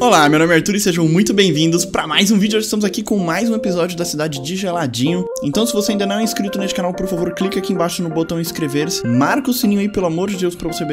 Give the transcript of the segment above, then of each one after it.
Olá, meu nome é Arthur e sejam muito bem-vindos para mais um vídeo. Hoje estamos aqui com mais um episódio da Cidade de Geladinho. Então, se você ainda não é inscrito neste canal, por favor, clique aqui embaixo no botão inscrever-se. Marca o sininho aí, pelo amor de Deus, para você,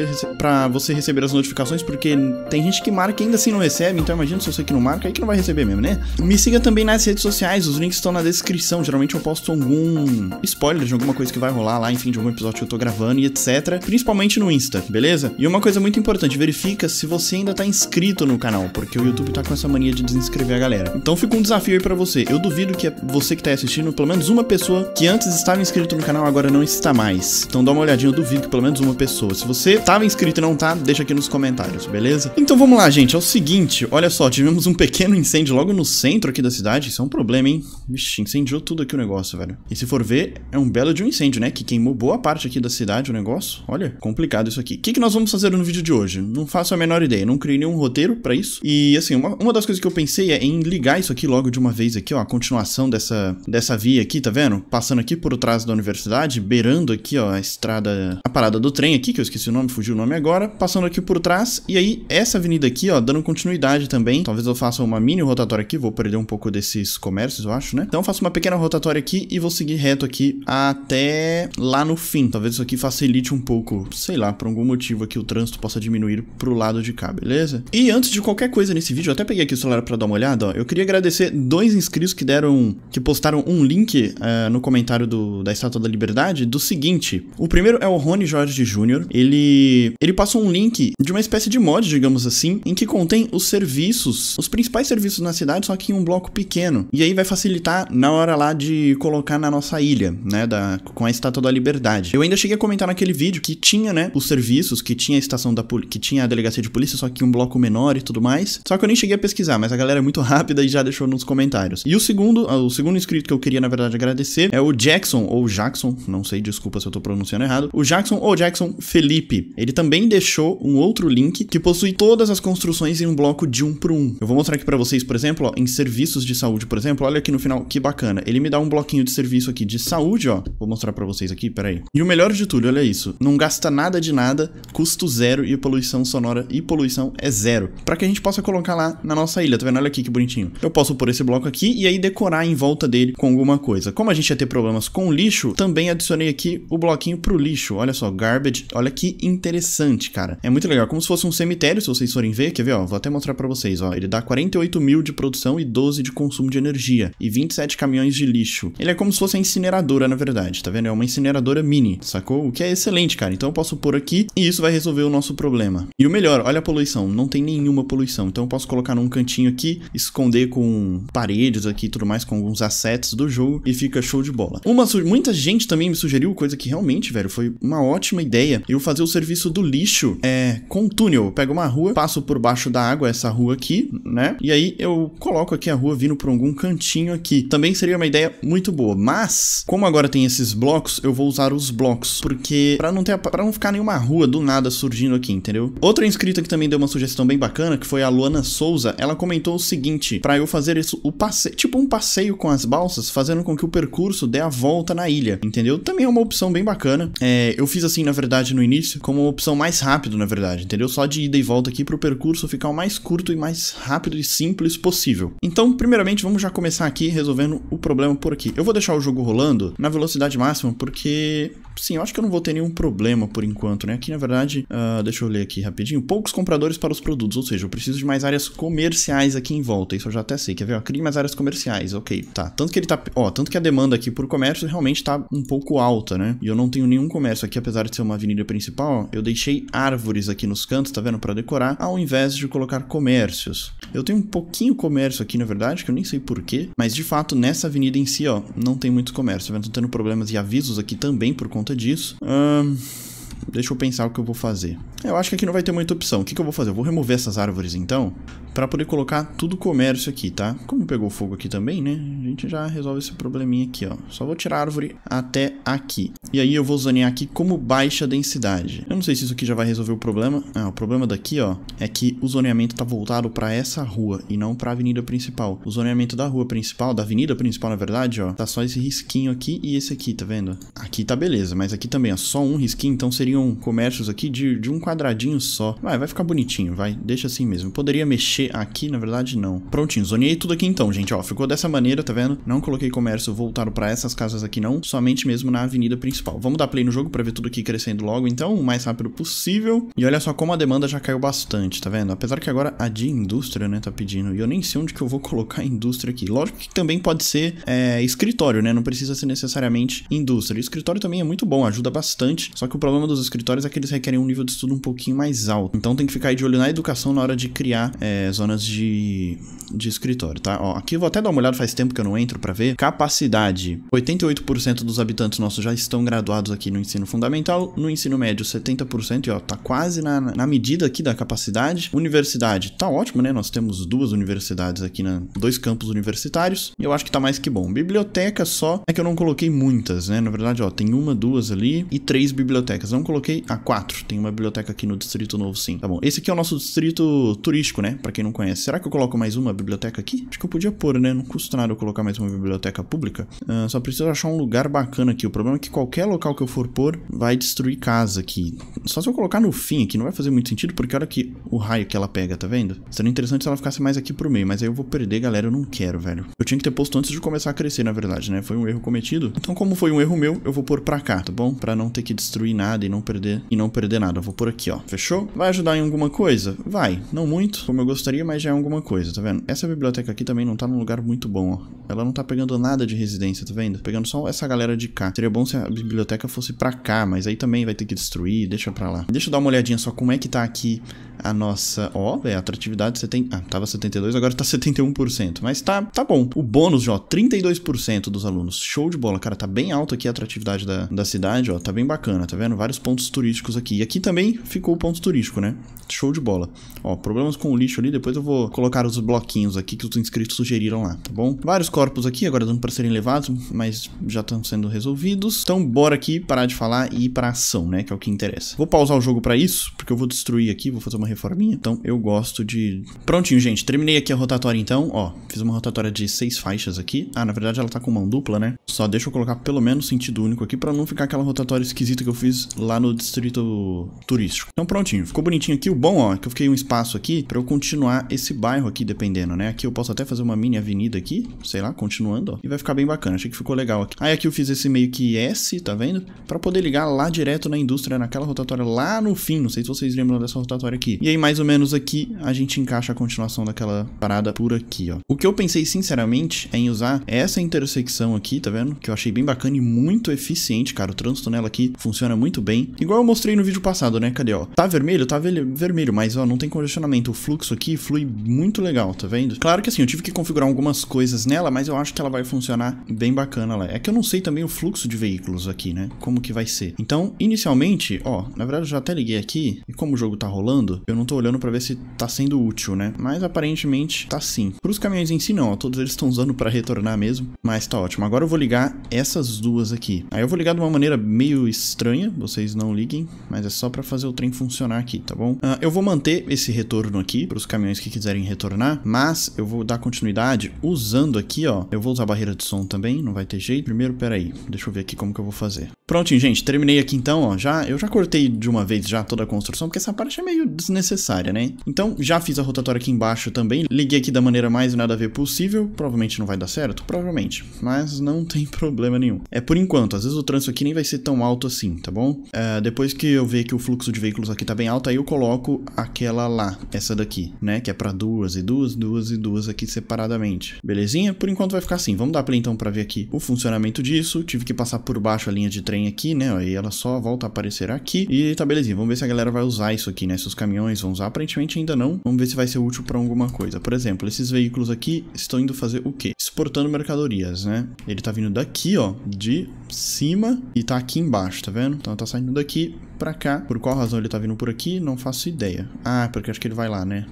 você, receber as notificações, porque tem gente que marca e ainda assim não recebe. Então, imagina se você que não marca, aí que não vai receber mesmo, né? Me siga também nas redes sociais, os links estão na descrição. Geralmente eu posto algum spoiler de alguma coisa que vai rolar lá, enfim, de algum episódio que eu tô gravando e etc. Principalmente no Insta, beleza? E uma coisa muito importante, verifica se você ainda tá inscrito no canal, porque porque o YouTube tá com essa mania de desinscrever a galera. Então fica um desafio aí pra você. Eu duvido que é você que tá assistindo, pelo menos uma pessoa que antes estava inscrito no canal, agora não está mais. Então dá uma olhadinha, eu duvido que pelo menos uma pessoa. Se você tava inscrito e não tá, deixa aqui nos comentários, beleza? Então vamos lá, gente. É o seguinte, olha só, tivemos um pequeno incêndio logo no centro aqui da cidade. Isso é um problema, hein? Vixe, incendiou tudo aqui o negócio, velho. E se for ver, é um belo de um incêndio, né? Que queimou boa parte aqui da cidade o negócio. Olha, complicado isso aqui. O que, que nós vamos fazer no vídeo de hoje? Não faço a menor ideia, não criei nenhum roteiro pra isso. E e assim, uma, uma das coisas que eu pensei é em ligar isso aqui logo de uma vez aqui, ó, a continuação dessa, dessa via aqui, tá vendo? Passando aqui por trás da universidade, beirando aqui, ó, a estrada, a parada do trem aqui, que eu esqueci o nome, fugiu o nome agora, passando aqui por trás, e aí essa avenida aqui, ó, dando continuidade também, talvez eu faça uma mini rotatória aqui, vou perder um pouco desses comércios, eu acho, né? Então eu faço uma pequena rotatória aqui e vou seguir reto aqui até lá no fim, talvez isso aqui facilite um pouco, sei lá, por algum motivo aqui o trânsito possa diminuir pro lado de cá, beleza? E antes de qualquer coisa coisa nesse vídeo, eu até peguei aqui o celular para dar uma olhada, ó. Eu queria agradecer dois inscritos que deram, que postaram um link uh, no comentário do, da Estátua da Liberdade do seguinte. O primeiro é o Rony Jorge Jr. Ele, ele passou um link de uma espécie de mod, digamos assim, em que contém os serviços, os principais serviços na cidade, só que em um bloco pequeno. E aí vai facilitar na hora lá de colocar na nossa ilha, né, da, com a Estátua da Liberdade. Eu ainda cheguei a comentar naquele vídeo que tinha, né, os serviços, que tinha a estação da que tinha a delegacia de polícia, só que um bloco menor e tudo mais. Só que eu nem cheguei a pesquisar, mas a galera é muito rápida e já deixou nos comentários. E o segundo, ah, o segundo inscrito que eu queria, na verdade, agradecer é o Jackson, ou Jackson, não sei, desculpa se eu tô pronunciando errado, o Jackson ou Jackson Felipe. Ele também deixou um outro link que possui todas as construções em um bloco de um por um. Eu vou mostrar aqui para vocês, por exemplo, ó, em serviços de saúde, por exemplo, olha aqui no final, que bacana. Ele me dá um bloquinho de serviço aqui de saúde, ó. Vou mostrar para vocês aqui, peraí. E o melhor de tudo, olha isso. Não gasta nada de nada, custo zero e poluição sonora e poluição é zero. Para que a gente possa colocar lá na nossa ilha, tá vendo? Olha aqui que bonitinho. Eu posso pôr esse bloco aqui e aí decorar em volta dele com alguma coisa. Como a gente ia ter problemas com lixo, também adicionei aqui o bloquinho pro lixo. Olha só, garbage. Olha que interessante, cara. É muito legal, como se fosse um cemitério, se vocês forem ver. Quer ver, ó? Vou até mostrar pra vocês, ó. Ele dá 48 mil de produção e 12 de consumo de energia. E 27 caminhões de lixo. Ele é como se fosse a incineradora, na verdade, tá vendo? É uma incineradora mini, sacou? O que é excelente, cara. Então eu posso pôr aqui e isso vai resolver o nosso problema. E o melhor, olha a poluição. Não tem nenhuma poluição. Então eu posso colocar num cantinho aqui, esconder com paredes aqui e tudo mais, com alguns assets do jogo e fica show de bola. Uma Muita gente também me sugeriu, coisa que realmente, velho, foi uma ótima ideia, eu fazer o serviço do lixo é, com túnel. Eu pego uma rua, passo por baixo da água, essa rua aqui, né? E aí eu coloco aqui a rua vindo por algum cantinho aqui. Também seria uma ideia muito boa, mas como agora tem esses blocos, eu vou usar os blocos, porque para não ter para não ficar nenhuma rua do nada surgindo aqui, entendeu? Outra inscrita que também deu uma sugestão bem bacana, que foi a Luana Souza, ela comentou o seguinte: para eu fazer isso, o passeio, tipo um passeio com as balsas, fazendo com que o percurso dê a volta na ilha, entendeu? Também é uma opção bem bacana. É, eu fiz assim, na verdade, no início, como uma opção mais rápido, na verdade, entendeu? Só de ida e volta aqui pro percurso ficar o mais curto e mais rápido e simples possível. Então, primeiramente, vamos já começar aqui resolvendo o problema por aqui. Eu vou deixar o jogo rolando na velocidade máxima, porque sim, eu acho que eu não vou ter nenhum problema por enquanto, né? Aqui, na verdade, uh, deixa eu ler aqui rapidinho. Poucos compradores para os produtos, ou seja, eu preciso de mais áreas comerciais aqui em volta. Isso eu já até sei, quer ver? Ó, crie mais áreas comerciais, ok, tá. Tanto que ele tá, ó, tanto que a demanda aqui por comércio realmente tá um pouco alta, né? E eu não tenho nenhum comércio aqui, apesar de ser uma avenida principal, ó, eu deixei árvores aqui nos cantos, tá vendo? Pra decorar, ao invés de colocar comércios. Eu tenho um pouquinho comércio aqui, na verdade, que eu nem sei porquê, mas de fato, nessa avenida em si, ó, não tem muito comércio, tá vendo? Tô tendo problemas e avisos aqui também por conta disso. Ahn... Um deixa eu pensar o que eu vou fazer. Eu acho que aqui não vai ter muita opção. O que, que eu vou fazer? Eu vou remover essas árvores então, para poder colocar tudo comércio aqui, tá? Como pegou fogo aqui também, né? A gente já resolve esse probleminha aqui, ó. Só vou tirar a árvore até aqui. E aí eu vou zonear aqui como baixa densidade. Eu não sei se isso aqui já vai resolver o problema. Ah, o problema daqui, ó, é que o zoneamento tá voltado para essa rua e não para a avenida principal. O zoneamento da rua principal, da avenida principal, na verdade, ó, tá só esse risquinho aqui e esse aqui, tá vendo? Aqui tá beleza, mas aqui também, ó, só um risquinho, então seria teriam comércios aqui de, de um quadradinho só. Vai, vai ficar bonitinho, vai. Deixa assim mesmo. Poderia mexer aqui, na verdade, não. Prontinho, zonei tudo aqui então, gente. Ó, ficou dessa maneira, tá vendo? Não coloquei comércio voltado pra essas casas aqui não, somente mesmo na avenida principal. Vamos dar play no jogo pra ver tudo aqui crescendo logo, então, o mais rápido possível. E olha só como a demanda já caiu bastante, tá vendo? Apesar que agora a de indústria, né, tá pedindo. E eu nem sei onde que eu vou colocar indústria aqui. Lógico que também pode ser é, escritório, né? Não precisa ser necessariamente indústria. escritório também é muito bom, ajuda bastante. Só que o problema dos os escritórios é que eles requerem um nível de estudo um pouquinho mais alto. Então tem que ficar de olho na educação na hora de criar é, zonas de, de escritório, tá? Ó, aqui eu vou até dar uma olhada, faz tempo que eu não entro para ver. Capacidade: 88% dos habitantes nossos já estão graduados aqui no ensino fundamental, no ensino médio 70%, e ó, tá quase na, na medida aqui da capacidade. Universidade: tá ótimo, né? Nós temos duas universidades aqui, na, dois campos universitários, e eu acho que tá mais que bom. Biblioteca só é que eu não coloquei muitas, né? Na verdade, ó, tem uma, duas ali e três bibliotecas. Não coloquei a 4. Tem uma biblioteca aqui no Distrito Novo, sim. Tá bom. Esse aqui é o nosso distrito turístico, né? Pra quem não conhece. Será que eu coloco mais uma biblioteca aqui? Acho que eu podia pôr, né? Não custa nada eu colocar mais uma biblioteca pública. Uh, só preciso achar um lugar bacana aqui. O problema é que qualquer local que eu for pôr vai destruir casa aqui. Só se eu colocar no fim aqui, não vai fazer muito sentido, porque olha que o raio que ela pega, tá vendo? Seria interessante se ela ficasse mais aqui pro meio, mas aí eu vou perder, galera. Eu não quero, velho. Eu tinha que ter posto antes de começar a crescer, na verdade, né? Foi um erro cometido. Então, como foi um erro meu, eu vou pôr pra cá, tá bom? Pra não ter que destruir nada e não perder e não perder nada. Eu vou por aqui, ó. Fechou? Vai ajudar em alguma coisa? Vai. Não muito, como eu gostaria, mas já é alguma coisa, tá vendo? Essa biblioteca aqui também não tá num lugar muito bom, ó. Ela não tá pegando nada de residência, tá vendo? Pegando só essa galera de cá. Seria bom se a biblioteca fosse pra cá, mas aí também vai ter que destruir, deixa pra lá. Deixa eu dar uma olhadinha só como é que tá aqui a nossa... Ó, velho, é, atratividade 70... Ah, tava 72, agora tá 71%. Mas tá, tá bom. O bônus, ó, 32% dos alunos. Show de bola, cara. Tá bem alto aqui a atratividade da, da cidade, ó. Tá bem bacana, tá vendo? Vários pontos turísticos aqui. E aqui também ficou o ponto turístico, né? Show de bola. Ó, problemas com o lixo ali, depois eu vou colocar os bloquinhos aqui que os inscritos sugeriram lá, tá bom? Vários corpos aqui, agora dando para serem levados, mas já estão sendo resolvidos. Então bora aqui parar de falar e ir pra ação, né? Que é o que interessa. Vou pausar o jogo para isso, porque eu vou destruir aqui, vou fazer uma reforminha. Então eu gosto de... Prontinho, gente. Terminei aqui a rotatória então, ó. Fiz uma rotatória de seis faixas aqui. Ah, na verdade ela tá com mão dupla, né? Só deixa eu colocar pelo menos sentido único aqui pra não ficar aquela rotatória esquisita que eu fiz lá lá no distrito turístico. Então prontinho, ficou bonitinho aqui. O bom, ó, é que eu fiquei um espaço aqui para eu continuar esse bairro aqui, dependendo, né? Aqui eu posso até fazer uma mini avenida aqui, sei lá, continuando, ó, e vai ficar bem bacana. Achei que ficou legal aqui. Aí aqui eu fiz esse meio que S, tá vendo? Para poder ligar lá direto na indústria, naquela rotatória lá no fim. Não sei se vocês lembram dessa rotatória aqui. E aí mais ou menos aqui a gente encaixa a continuação daquela parada por aqui, ó. O que eu pensei sinceramente é em usar essa intersecção aqui, tá vendo? Que eu achei bem bacana e muito eficiente, cara. O trânsito nela aqui funciona muito bem bem. Igual eu mostrei no vídeo passado, né? Cadê, ó? Tá vermelho? Tá vermelho, mas, ó, não tem congestionamento. O fluxo aqui flui muito legal, tá vendo? Claro que, assim, eu tive que configurar algumas coisas nela, mas eu acho que ela vai funcionar bem bacana lá. É que eu não sei também o fluxo de veículos aqui, né? Como que vai ser. Então, inicialmente, ó, na verdade eu já até liguei aqui, e como o jogo tá rolando, eu não tô olhando pra ver se tá sendo útil, né? Mas aparentemente tá sim. Pros caminhões em si não, ó, todos eles estão usando pra retornar mesmo, mas tá ótimo. Agora eu vou ligar essas duas aqui. Aí eu vou ligar de uma maneira meio estranha, vocês vocês não liguem, mas é só para fazer o trem funcionar aqui, tá bom? Uh, eu vou manter esse retorno aqui para os caminhões que quiserem retornar, mas eu vou dar continuidade usando aqui, ó. Eu vou usar a barreira de som também, não vai ter jeito. Primeiro, peraí, deixa eu ver aqui como que eu vou fazer. Prontinho, gente, terminei aqui então, ó. Já, eu já cortei de uma vez já toda a construção, porque essa parte é meio desnecessária, né? Então, já fiz a rotatória aqui embaixo também. Liguei aqui da maneira mais nada a ver possível. Provavelmente não vai dar certo, provavelmente. Mas não tem problema nenhum. É por enquanto, às vezes o trânsito aqui nem vai ser tão alto assim, tá bom? É, é, depois que eu ver que o fluxo de veículos aqui tá bem alto, aí eu coloco aquela lá, essa daqui, né? Que é para duas e duas, duas e duas aqui separadamente. Belezinha? Por enquanto vai ficar assim. Vamos dar play então para ver aqui o funcionamento disso. Tive que passar por baixo a linha de trem aqui, né? Aí ela só volta a aparecer aqui. E tá belezinha. Vamos ver se a galera vai usar isso aqui, né? Se os caminhões vão usar. Aparentemente ainda não. Vamos ver se vai ser útil para alguma coisa. Por exemplo, esses veículos aqui estão indo fazer o quê? Exportando mercadorias, né? Ele tá vindo daqui, ó, de cima e tá aqui embaixo, tá vendo? Então tá saindo vindo daqui pra cá. Por qual razão ele tá vindo por aqui? Não faço ideia. Ah, porque acho que ele vai lá, né?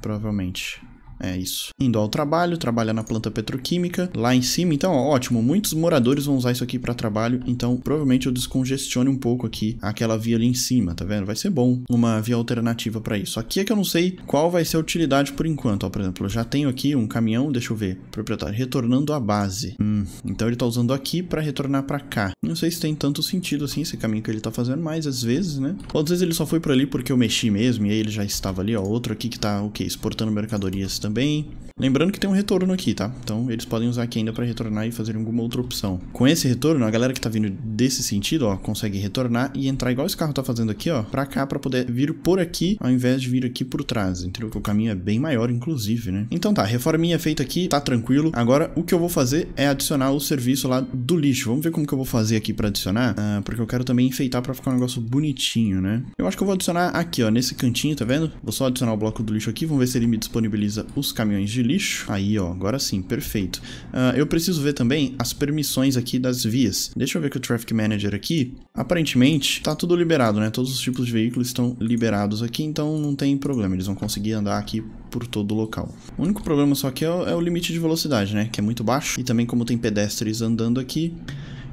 Provavelmente. É isso. Indo ao trabalho, trabalha na planta petroquímica, lá em cima. Então, ó, ótimo, muitos moradores vão usar isso aqui para trabalho, então provavelmente eu descongestione um pouco aqui aquela via ali em cima, tá vendo? Vai ser bom uma via alternativa para isso. Aqui é que eu não sei qual vai ser a utilidade por enquanto, ó, por exemplo, eu já tenho aqui um caminhão, deixa eu ver, proprietário, retornando à base. Hum, então ele tá usando aqui para retornar para cá. Não sei se tem tanto sentido assim esse caminho que ele tá fazendo, mas às vezes, né? Ou às vezes ele só foi por ali porque eu mexi mesmo e aí ele já estava ali, ó, outro aqui que tá, o okay, exportando mercadorias também também. Lembrando que tem um retorno aqui, tá? Então eles podem usar aqui ainda para retornar e fazer alguma outra opção. Com esse retorno, a galera que tá vindo desse sentido, ó, consegue retornar e entrar igual esse carro tá fazendo aqui, ó, para cá para poder vir por aqui ao invés de vir aqui por trás, entendeu? Que o caminho é bem maior, inclusive, né? Então tá, reforminha feita aqui, tá tranquilo. Agora o que eu vou fazer é adicionar o serviço lá do lixo. Vamos ver como que eu vou fazer aqui para adicionar, ah, porque eu quero também enfeitar para ficar um negócio bonitinho, né? Eu acho que eu vou adicionar aqui, ó, nesse cantinho, tá vendo? Vou só adicionar o bloco do lixo aqui, vamos ver se ele me disponibiliza os caminhões de lixo. Aí, ó, agora sim, perfeito. Uh, eu preciso ver também as permissões aqui das vias. Deixa eu ver que o Traffic Manager aqui, aparentemente, tá tudo liberado, né? Todos os tipos de veículos estão liberados aqui, então não tem problema. Eles vão conseguir andar aqui por todo o local. O único problema só aqui é o, é o limite de velocidade, né? Que é muito baixo. E também como tem pedestres andando aqui,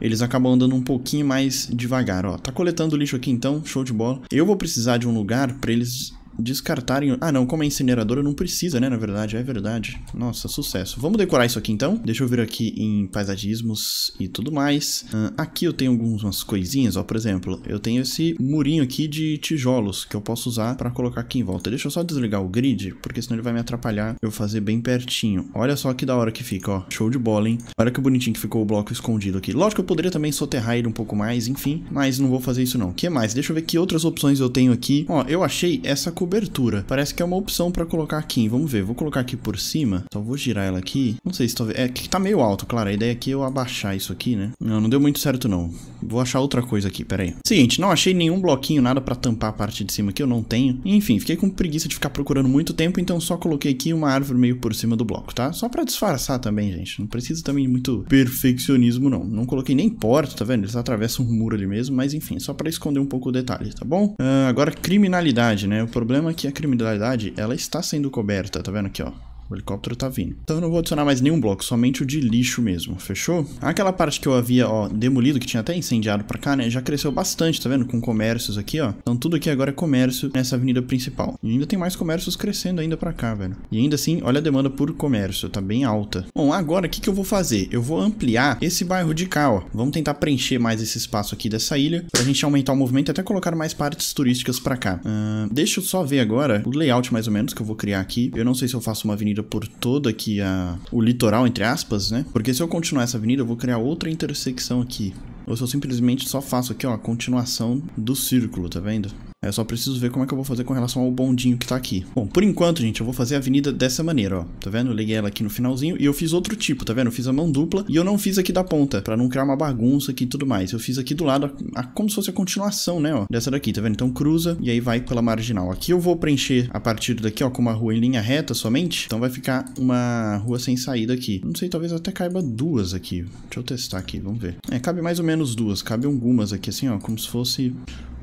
eles acabam andando um pouquinho mais devagar, ó. Tá coletando lixo aqui então, show de bola. Eu vou precisar de um lugar para eles Descartarem... Ah, não, como é incineradora, não precisa, né, na verdade. É verdade. Nossa, sucesso. Vamos decorar isso aqui, então? Deixa eu vir aqui em paisagismos e tudo mais. Uh, aqui eu tenho algumas coisinhas, ó. Por exemplo, eu tenho esse murinho aqui de tijolos que eu posso usar pra colocar aqui em volta. Deixa eu só desligar o grid, porque senão ele vai me atrapalhar eu fazer bem pertinho. Olha só que da hora que fica, ó. Show de bola, hein? Olha que bonitinho que ficou o bloco escondido aqui. Lógico que eu poderia também soterrar ele um pouco mais, enfim. Mas não vou fazer isso, não. O que mais? Deixa eu ver que outras opções eu tenho aqui. Ó, eu achei essa cobertura cobertura. Parece que é uma opção pra colocar aqui. Vamos ver, vou colocar aqui por cima. Só vou girar ela aqui. Não sei se talvez... vendo. É que tá meio alto, claro. A ideia aqui é eu abaixar isso aqui, né? Não, não deu muito certo não. Vou achar outra coisa aqui, pera aí. Seguinte, não achei nenhum bloquinho, nada pra tampar a parte de cima aqui. eu não tenho. Enfim, fiquei com preguiça de ficar procurando muito tempo, então só coloquei aqui uma árvore meio por cima do bloco, tá? Só pra disfarçar também, gente. Não precisa também de muito perfeccionismo, não. Não coloquei nem porta, tá vendo? Eles atravessam um muro ali mesmo, mas enfim, só pra esconder um pouco o detalhe, tá bom? Uh, agora, criminalidade, né? O problema problema é que a criminalidade, ela está sendo coberta, tá vendo aqui, ó? o helicóptero tá vindo. Então eu não vou adicionar mais nenhum bloco, somente o de lixo mesmo, fechou? Aquela parte que eu havia, ó, demolido, que tinha até incendiado pra cá, né, já cresceu bastante, tá vendo? Com comércios aqui, ó. Então tudo aqui agora é comércio nessa avenida principal. E ainda tem mais comércios crescendo ainda pra cá, velho. E ainda assim, olha a demanda por comércio, tá bem alta. Bom, agora o que, que eu vou fazer? Eu vou ampliar esse bairro de cá, ó. Vamos tentar preencher mais esse espaço aqui dessa ilha, pra gente aumentar o movimento e até colocar mais partes turísticas pra cá. Uh, deixa eu só ver agora o layout mais ou menos que eu vou criar aqui. Eu não sei se eu faço uma avenida avenida por toda aqui a, o litoral, entre aspas, né? Porque se eu continuar essa avenida, eu vou criar outra intersecção aqui. Ou se eu simplesmente só faço aqui, ó, a continuação do círculo, tá vendo? É, eu só preciso ver como é que eu vou fazer com relação ao bondinho que tá aqui. Bom, por enquanto, gente, eu vou fazer a avenida dessa maneira, ó. Tá vendo? Eu liguei ela aqui no finalzinho e eu fiz outro tipo, tá vendo? Eu fiz a mão dupla e eu não fiz aqui da ponta, pra não criar uma bagunça aqui e tudo mais. Eu fiz aqui do lado, a, a, como se fosse a continuação, né, ó, dessa daqui, tá vendo? Então cruza e aí vai pela marginal. Aqui eu vou preencher a partir daqui, ó, com uma rua em linha reta somente. Então vai ficar uma rua sem saída aqui. Não sei, talvez até caiba duas aqui. Deixa eu testar aqui, vamos ver. É, cabe mais ou menos duas. Cabe algumas aqui, assim, ó, como se fosse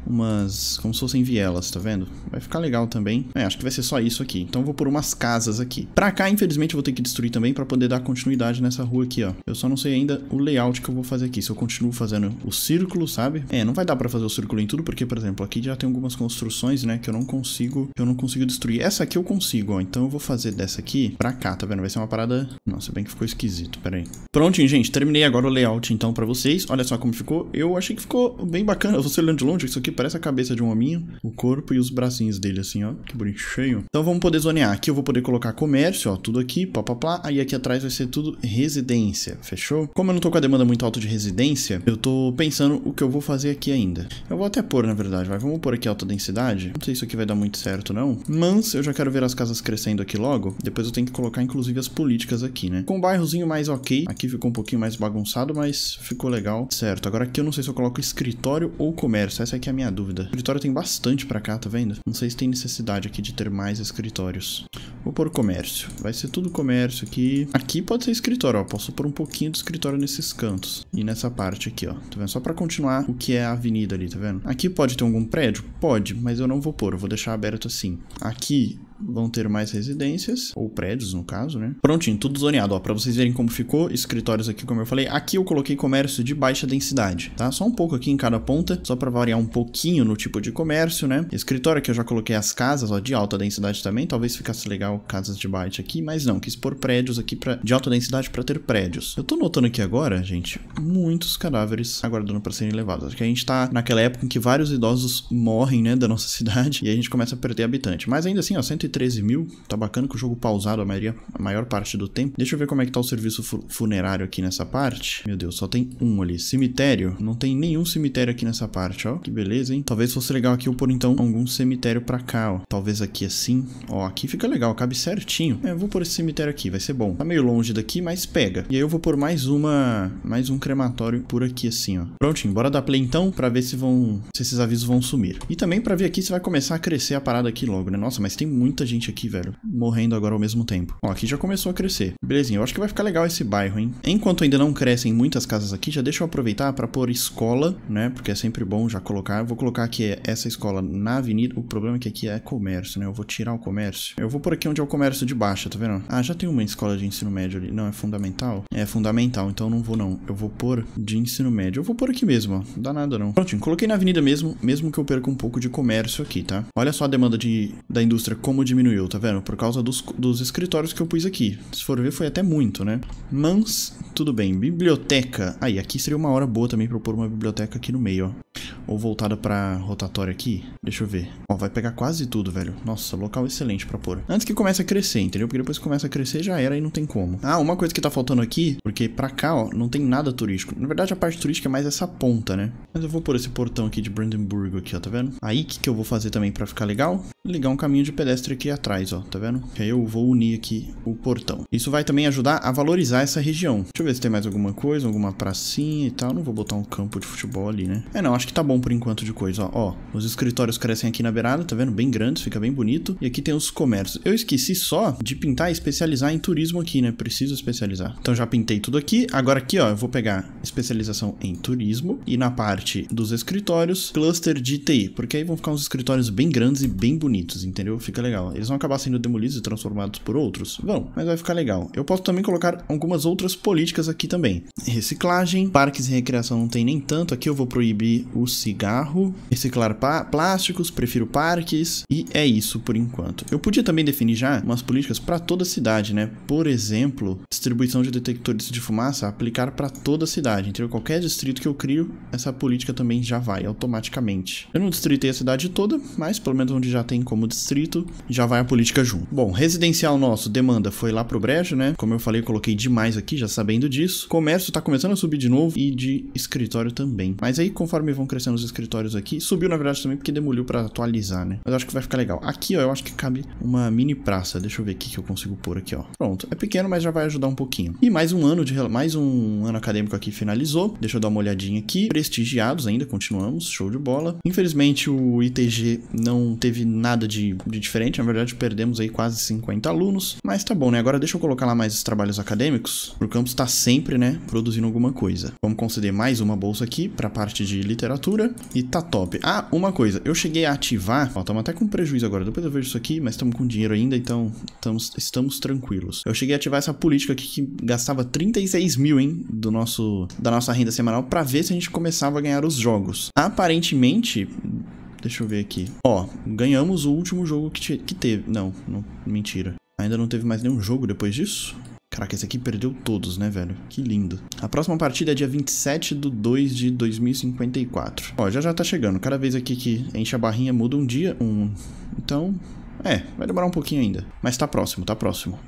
umas... como se fossem vielas, tá vendo? Vai ficar legal também. É, acho que vai ser só isso aqui. Então eu vou por umas casas aqui. Pra cá, infelizmente, eu vou ter que destruir também pra poder dar continuidade nessa rua aqui, ó. Eu só não sei ainda o layout que eu vou fazer aqui. Se eu continuo fazendo o círculo, sabe? É, não vai dar pra fazer o círculo em tudo, porque, por exemplo, aqui já tem algumas construções, né, que eu não consigo... eu não consigo destruir. Essa aqui eu consigo, ó. Então eu vou fazer dessa aqui pra cá, tá vendo? Vai ser uma parada... Nossa, bem que ficou esquisito, pera aí. Prontinho, gente. Terminei agora o layout, então, pra vocês. Olha só como ficou. Eu achei que ficou bem bacana. ser olhando de longe, isso aqui parece a cabeça de um hominho, o corpo e os bracinhos dele, assim, ó. Que bonito, cheio. Então vamos poder zonear. Aqui eu vou poder colocar comércio, ó, tudo aqui, papapá. Aí aqui atrás vai ser tudo residência, fechou? Como eu não tô com a demanda muito alta de residência, eu tô pensando o que eu vou fazer aqui ainda. Eu vou até pôr, na verdade, vai. Vamos pôr aqui alta densidade. Não sei se isso aqui vai dar muito certo, não. Mas eu já quero ver as casas crescendo aqui logo. Depois eu tenho que colocar, inclusive, as políticas aqui, né? Com um bairrozinho mais ok. Aqui ficou um pouquinho mais bagunçado, mas ficou legal. Certo, agora aqui eu não sei se eu coloco escritório ou comércio. Essa aqui é a minha a dúvida. O escritório tem bastante pra cá, tá vendo? Não sei se tem necessidade aqui de ter mais escritórios. Vou pôr comércio. Vai ser tudo comércio aqui. Aqui pode ser escritório, ó. Posso pôr um pouquinho de escritório nesses cantos. E nessa parte aqui, ó. Tá vendo? Só pra continuar o que é a avenida ali, tá vendo? Aqui pode ter algum prédio? Pode, mas eu não vou pôr. Eu vou deixar aberto assim. Aqui vão ter mais residências, ou prédios no caso, né? Prontinho, tudo zoneado, ó, pra vocês verem como ficou, escritórios aqui, como eu falei, aqui eu coloquei comércio de baixa densidade, tá? Só um pouco aqui em cada ponta, só pra variar um pouquinho no tipo de comércio, né? Escritório aqui eu já coloquei as casas, ó, de alta densidade também, talvez ficasse legal casas de baixa aqui, mas não, quis pôr prédios aqui pra, de alta densidade pra ter prédios. Eu tô notando aqui agora, gente, muitos cadáveres aguardando pra serem levados, acho que a gente tá naquela época em que vários idosos morrem, né, da nossa cidade, e a gente começa a perder habitante, mas ainda assim, ó, 100 113 mil. Tá bacana que o jogo pausado a, maioria, a maior parte do tempo. Deixa eu ver como é que tá o serviço fu funerário aqui nessa parte. Meu Deus, só tem um ali. Cemitério. Não tem nenhum cemitério aqui nessa parte, ó. Que beleza, hein? Talvez fosse legal aqui eu pôr, então, algum cemitério pra cá, ó. Talvez aqui assim. Ó, aqui fica legal. Cabe certinho. É, eu vou pôr esse cemitério aqui. Vai ser bom. Tá meio longe daqui, mas pega. E aí eu vou pôr mais uma... Mais um crematório por aqui, assim, ó. Prontinho. Bora dar play, então, pra ver se vão... Se esses avisos vão sumir. E também pra ver aqui se vai começar a crescer a parada aqui logo, né? Nossa, mas tem muito muita gente aqui, velho, morrendo agora ao mesmo tempo. Ó, aqui já começou a crescer. Belezinha, eu acho que vai ficar legal esse bairro, hein? Enquanto ainda não crescem muitas casas aqui, já deixa eu aproveitar para pôr escola, né? Porque é sempre bom já colocar. vou colocar aqui essa escola na avenida. O problema é que aqui é comércio, né? Eu vou tirar o comércio. Eu vou por aqui onde é o comércio de baixa, tá vendo? Ah, já tem uma escola de ensino médio ali. Não, é fundamental? É fundamental, então não vou não. Eu vou pôr de ensino médio. Eu vou pôr aqui mesmo, ó. Não dá nada não. Prontinho, coloquei na avenida mesmo, mesmo que eu perca um pouco de comércio aqui, tá? Olha só a demanda de, da indústria como diminuiu, tá vendo? Por causa dos, dos escritórios que eu pus aqui. Se for ver, foi até muito, né? mans tudo bem. Biblioteca. Aí, ah, aqui seria uma hora boa também pra eu pôr uma biblioteca aqui no meio, ó. Ou voltada pra rotatória aqui. Deixa eu ver. Ó, vai pegar quase tudo, velho. Nossa, local excelente pra pôr. Antes que comece a crescer, entendeu? Porque depois que começa a crescer, já era e não tem como. Ah, uma coisa que tá faltando aqui, porque pra cá, ó, não tem nada turístico. Na verdade, a parte turística é mais essa ponta, né? Mas eu vou pôr esse portão aqui de Brandenburg aqui, ó, tá vendo? Aí, o que, que eu vou fazer também pra ficar legal? Ligar um caminho de pedestre aqui atrás, ó, tá vendo? Que aí eu vou unir aqui o portão. Isso vai também ajudar a valorizar essa região. Deixa eu ver se tem mais alguma coisa, alguma pracinha e tal. Não vou botar um campo de futebol ali, né? É, não, acho que tá bom por enquanto de coisa, ó. ó os escritórios crescem aqui na beirada, tá vendo? Bem grandes, fica bem bonito. E aqui tem os comércios. Eu esqueci só de pintar e especializar em turismo aqui, né? Preciso especializar. Então já pintei tudo aqui. Agora aqui, ó, eu vou pegar especialização em turismo e na parte dos escritórios, cluster de TI, porque aí vão ficar uns escritórios bem grandes e bem bonitos, entendeu? Fica legal dela. Eles vão acabar sendo demolidos e transformados por outros? Vão, mas vai ficar legal. Eu posso também colocar algumas outras políticas aqui também. Reciclagem, parques e recreação não tem nem tanto. Aqui eu vou proibir o cigarro. Reciclar plásticos, prefiro parques. E é isso por enquanto. Eu podia também definir já umas políticas para toda a cidade, né? Por exemplo, distribuição de detectores de fumaça, aplicar para toda a cidade. Entre qualquer distrito que eu crio, essa política também já vai automaticamente. Eu não distritei a cidade toda, mas pelo menos onde já tem como distrito, já vai a política junto. Bom, residencial nosso, demanda foi lá pro brejo, né? Como eu falei, coloquei demais aqui, já sabendo disso. Comércio tá começando a subir de novo e de escritório também. Mas aí, conforme vão crescendo os escritórios aqui, subiu na verdade também porque demoliu para atualizar, né? Mas eu acho que vai ficar legal. Aqui, ó, eu acho que cabe uma mini praça. Deixa eu ver o que eu consigo pôr aqui, ó. Pronto, é pequeno, mas já vai ajudar um pouquinho. E mais um ano de mais um ano acadêmico aqui finalizou. Deixa eu dar uma olhadinha aqui. Prestigiados ainda, continuamos, show de bola. Infelizmente o ITG não teve nada de, de diferente na verdade, perdemos aí quase 50 alunos. Mas tá bom, né? Agora deixa eu colocar lá mais os trabalhos acadêmicos, O campus tá sempre, né, produzindo alguma coisa. Vamos conceder mais uma bolsa aqui pra parte de literatura e tá top. Ah, uma coisa, eu cheguei a ativar, ó, estamos até com prejuízo agora, depois eu vejo isso aqui, mas estamos com dinheiro ainda, então tamos, estamos tranquilos. Eu cheguei a ativar essa política aqui que gastava 36 mil, hein, do nosso, da nossa renda semanal pra ver se a gente começava a ganhar os jogos. Aparentemente, Deixa eu ver aqui. Ó, ganhamos o último jogo que, te, que teve. Não, não, mentira. Ainda não teve mais nenhum jogo depois disso? Caraca, esse aqui perdeu todos, né, velho? Que lindo. A próxima partida é dia 27 de 2 de 2054. Ó, já já tá chegando. Cada vez aqui que enche a barrinha muda um dia. Um... Então, é, vai demorar um pouquinho ainda. Mas tá próximo, tá próximo.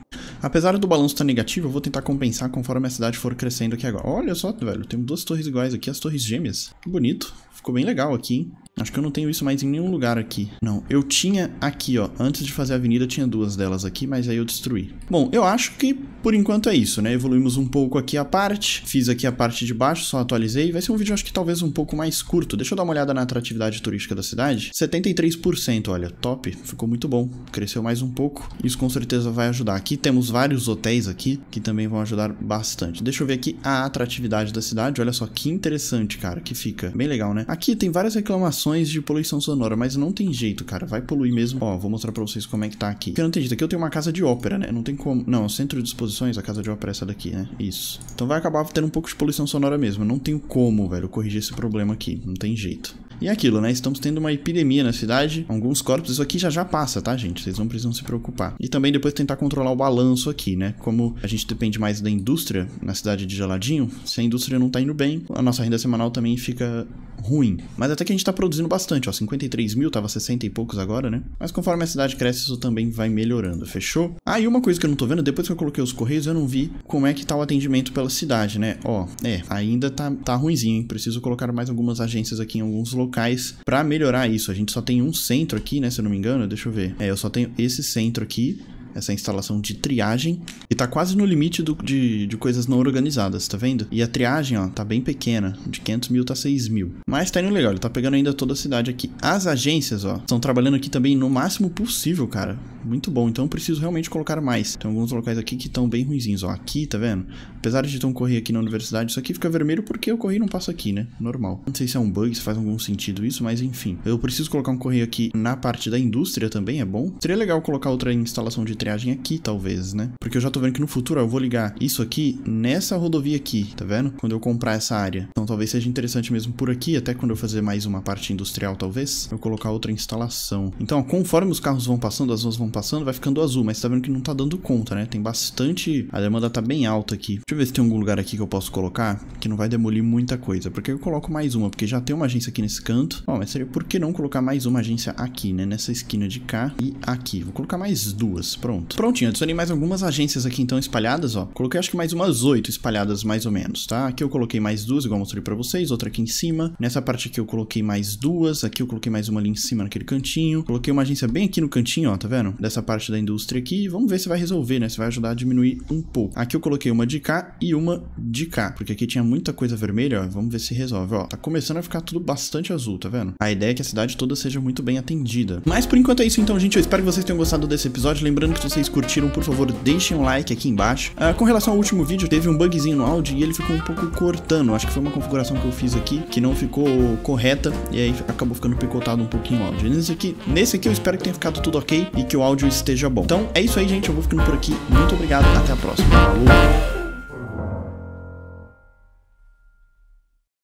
Apesar do balanço estar tá negativo, eu vou tentar compensar conforme a cidade for crescendo aqui agora. Olha só, velho, temos duas torres iguais aqui, as torres gêmeas. Que bonito. Ficou bem legal aqui, hein? Acho que eu não tenho isso mais em nenhum lugar aqui. Não, eu tinha aqui, ó. Antes de fazer a avenida, tinha duas delas aqui, mas aí eu destruí. Bom, eu acho que por enquanto é isso, né? Evoluímos um pouco aqui a parte. Fiz aqui a parte de baixo, só atualizei. Vai ser um vídeo, acho que talvez um pouco mais curto. Deixa eu dar uma olhada na atratividade turística da cidade. 73%, olha. Top. Ficou muito bom. Cresceu mais um pouco. Isso com certeza vai ajudar. Aqui temos temos vários hotéis aqui que também vão ajudar bastante. Deixa eu ver aqui a atratividade da cidade. Olha só que interessante, cara, que fica. Bem legal, né? Aqui tem várias reclamações de poluição sonora, mas não tem jeito, cara. Vai poluir mesmo. Ó, vou mostrar pra vocês como é que tá aqui. Porque não tem jeito. Aqui eu tenho uma casa de ópera, né? Não tem como... Não, centro de exposições, a casa de ópera é essa daqui, né? Isso. Então vai acabar tendo um pouco de poluição sonora mesmo. Não tenho como, velho, corrigir esse problema aqui. Não tem jeito. E é aquilo, né? Estamos tendo uma epidemia na cidade, alguns corpos, isso aqui já já passa, tá, gente? Vocês não precisam se preocupar. E também depois tentar controlar o balanço aqui, né? Como a gente depende mais da indústria na cidade de Geladinho, se a indústria não tá indo bem, a nossa renda semanal também fica ruim. Mas até que a gente tá produzindo bastante, ó. 53 mil, tava 60 e poucos agora, né? Mas conforme a cidade cresce, isso também vai melhorando, fechou? Ah, e uma coisa que eu não tô vendo, depois que eu coloquei os correios, eu não vi como é que tá o atendimento pela cidade, né? Ó, é, ainda tá, tá ruimzinho, hein? Preciso colocar mais algumas agências aqui em alguns locais locais para melhorar isso. A gente só tem um centro aqui, né? Se eu não me engano, deixa eu ver. É, eu só tenho esse centro aqui essa instalação de triagem, e tá quase no limite do, de, de coisas não organizadas, tá vendo? E a triagem, ó, tá bem pequena, de 500 mil tá 6 mil. Mas tá indo legal, ele tá pegando ainda toda a cidade aqui. As agências, ó, estão trabalhando aqui também no máximo possível, cara. Muito bom, então preciso realmente colocar mais. Tem alguns locais aqui que estão bem ruinzinhos, ó. Aqui, tá vendo? Apesar de ter um correio aqui na universidade, isso aqui fica vermelho porque o correio não passa aqui, né? Normal. Não sei se é um bug, se faz algum sentido isso, mas enfim. Eu preciso colocar um correio aqui na parte da indústria também, é bom. Seria legal colocar outra instalação de triagem embreagem aqui, talvez, né? Porque eu já tô vendo que no futuro eu vou ligar isso aqui nessa rodovia aqui, tá vendo? Quando eu comprar essa área. Então talvez seja interessante mesmo por aqui, até quando eu fazer mais uma parte industrial, talvez, eu colocar outra instalação. Então, conforme os carros vão passando, as ruas vão passando, vai ficando azul, mas tá vendo que não tá dando conta, né? Tem bastante... A demanda tá bem alta aqui. Deixa eu ver se tem algum lugar aqui que eu posso colocar que não vai demolir muita coisa, porque eu coloco mais uma, porque já tem uma agência aqui nesse canto. Ó, mas seria por que não colocar mais uma agência aqui, né? Nessa esquina de cá e aqui. Vou colocar mais duas pronto. Prontinho, adicionei mais algumas agências aqui então espalhadas, ó. Coloquei acho que mais umas oito espalhadas mais ou menos, tá? Aqui eu coloquei mais duas, igual eu mostrei pra vocês, outra aqui em cima. Nessa parte aqui eu coloquei mais duas, aqui eu coloquei mais uma ali em cima naquele cantinho. Coloquei uma agência bem aqui no cantinho, ó, tá vendo? Dessa parte da indústria aqui. Vamos ver se vai resolver, né? Se vai ajudar a diminuir um pouco. Aqui eu coloquei uma de cá e uma de cá, porque aqui tinha muita coisa vermelha, ó. Vamos ver se resolve, ó. Tá começando a ficar tudo bastante azul, tá vendo? A ideia é que a cidade toda seja muito bem atendida. Mas por enquanto é isso então, gente. Eu espero que vocês tenham gostado desse episódio. Lembrando que vocês curtiram, por favor, deixem um like aqui embaixo. Ah, com relação ao último vídeo, teve um bugzinho no áudio e ele ficou um pouco cortando. Acho que foi uma configuração que eu fiz aqui que não ficou correta e aí acabou ficando picotado um pouquinho o áudio. Nesse aqui, nesse aqui eu espero que tenha ficado tudo ok e que o áudio esteja bom. Então é isso aí, gente. Eu vou ficando por aqui. Muito obrigado. Até a próxima. Falou!